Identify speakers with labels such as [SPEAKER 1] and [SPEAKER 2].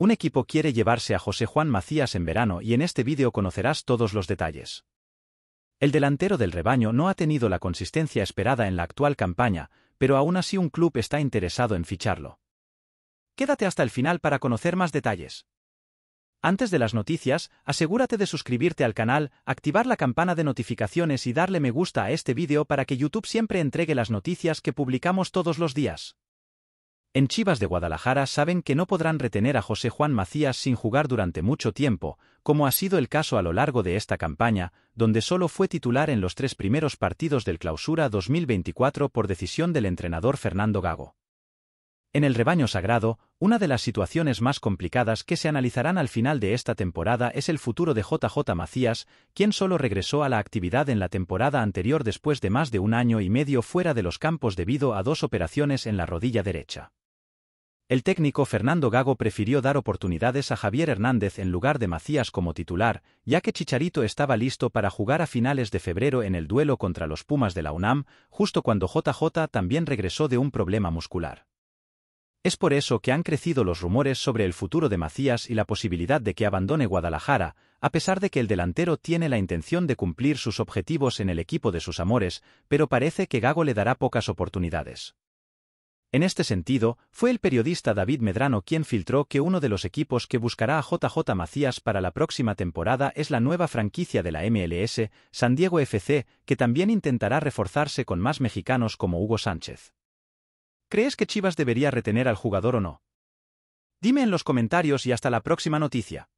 [SPEAKER 1] Un equipo quiere llevarse a José Juan Macías en verano y en este vídeo conocerás todos los detalles. El delantero del rebaño no ha tenido la consistencia esperada en la actual campaña, pero aún así un club está interesado en ficharlo. Quédate hasta el final para conocer más detalles. Antes de las noticias, asegúrate de suscribirte al canal, activar la campana de notificaciones y darle me gusta a este vídeo para que YouTube siempre entregue las noticias que publicamos todos los días. En Chivas de Guadalajara saben que no podrán retener a José Juan Macías sin jugar durante mucho tiempo, como ha sido el caso a lo largo de esta campaña, donde solo fue titular en los tres primeros partidos del clausura 2024 por decisión del entrenador Fernando Gago. En el rebaño sagrado, una de las situaciones más complicadas que se analizarán al final de esta temporada es el futuro de JJ Macías, quien solo regresó a la actividad en la temporada anterior después de más de un año y medio fuera de los campos debido a dos operaciones en la rodilla derecha. El técnico Fernando Gago prefirió dar oportunidades a Javier Hernández en lugar de Macías como titular, ya que Chicharito estaba listo para jugar a finales de febrero en el duelo contra los Pumas de la UNAM, justo cuando JJ también regresó de un problema muscular. Es por eso que han crecido los rumores sobre el futuro de Macías y la posibilidad de que abandone Guadalajara, a pesar de que el delantero tiene la intención de cumplir sus objetivos en el equipo de sus amores, pero parece que Gago le dará pocas oportunidades. En este sentido, fue el periodista David Medrano quien filtró que uno de los equipos que buscará a JJ Macías para la próxima temporada es la nueva franquicia de la MLS, San Diego FC, que también intentará reforzarse con más mexicanos como Hugo Sánchez. ¿Crees que Chivas debería retener al jugador o no? Dime en los comentarios y hasta la próxima noticia.